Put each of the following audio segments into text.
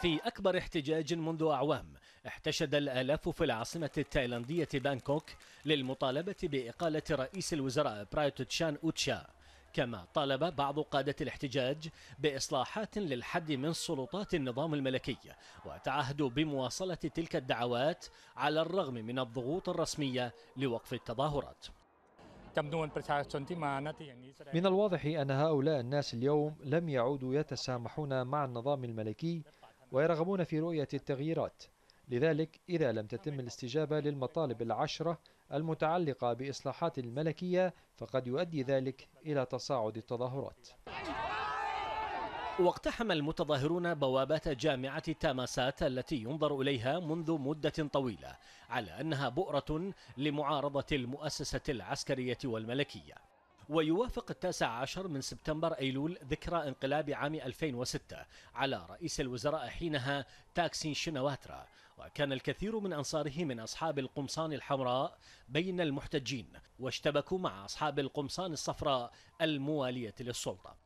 في أكبر احتجاج منذ أعوام احتشد الآلاف في العاصمة التايلاندية بانكوك للمطالبة بإقالة رئيس الوزراء برايت تشان أوتشا كما طالب بعض قادة الاحتجاج بإصلاحات للحد من سلطات النظام الملكي وتعهدوا بمواصلة تلك الدعوات على الرغم من الضغوط الرسمية لوقف التظاهرات يعني من الواضح أن هؤلاء الناس اليوم لم يعودوا يتسامحون مع النظام الملكي ويرغبون في رؤية التغييرات لذلك إذا لم تتم الاستجابة للمطالب العشرة المتعلقة بإصلاحات الملكية فقد يؤدي ذلك إلى تصاعد التظاهرات واقتحم المتظاهرون بوابات جامعة تاماسات التي ينظر إليها منذ مدة طويلة على أنها بؤرة لمعارضة المؤسسة العسكرية والملكية ويوافق التاسع عشر من سبتمبر أيلول ذكرى انقلاب عام 2006 على رئيس الوزراء حينها تاكسين شنواترا وكان الكثير من أنصاره من أصحاب القمصان الحمراء بين المحتجين واشتبكوا مع أصحاب القمصان الصفراء الموالية للسلطة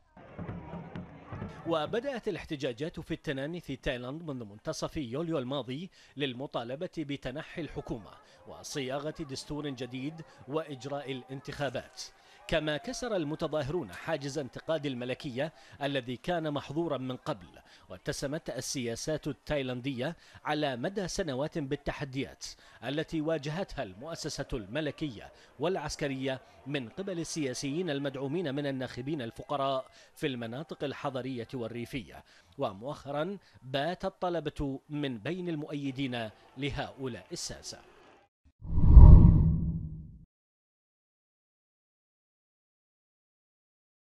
وبدأت الاحتجاجات في التناني في تايلاند منذ منتصف يوليو الماضي للمطالبة بتنحي الحكومة وصياغة دستور جديد وإجراء الانتخابات كما كسر المتظاهرون حاجز انتقاد الملكية الذي كان محظورا من قبل واتسمت السياسات التايلاندية على مدى سنوات بالتحديات التي واجهتها المؤسسة الملكية والعسكرية من قبل السياسيين المدعومين من الناخبين الفقراء في المناطق الحضرية والريفية ومؤخرا بات الطلبة من بين المؤيدين لهؤلاء الساسة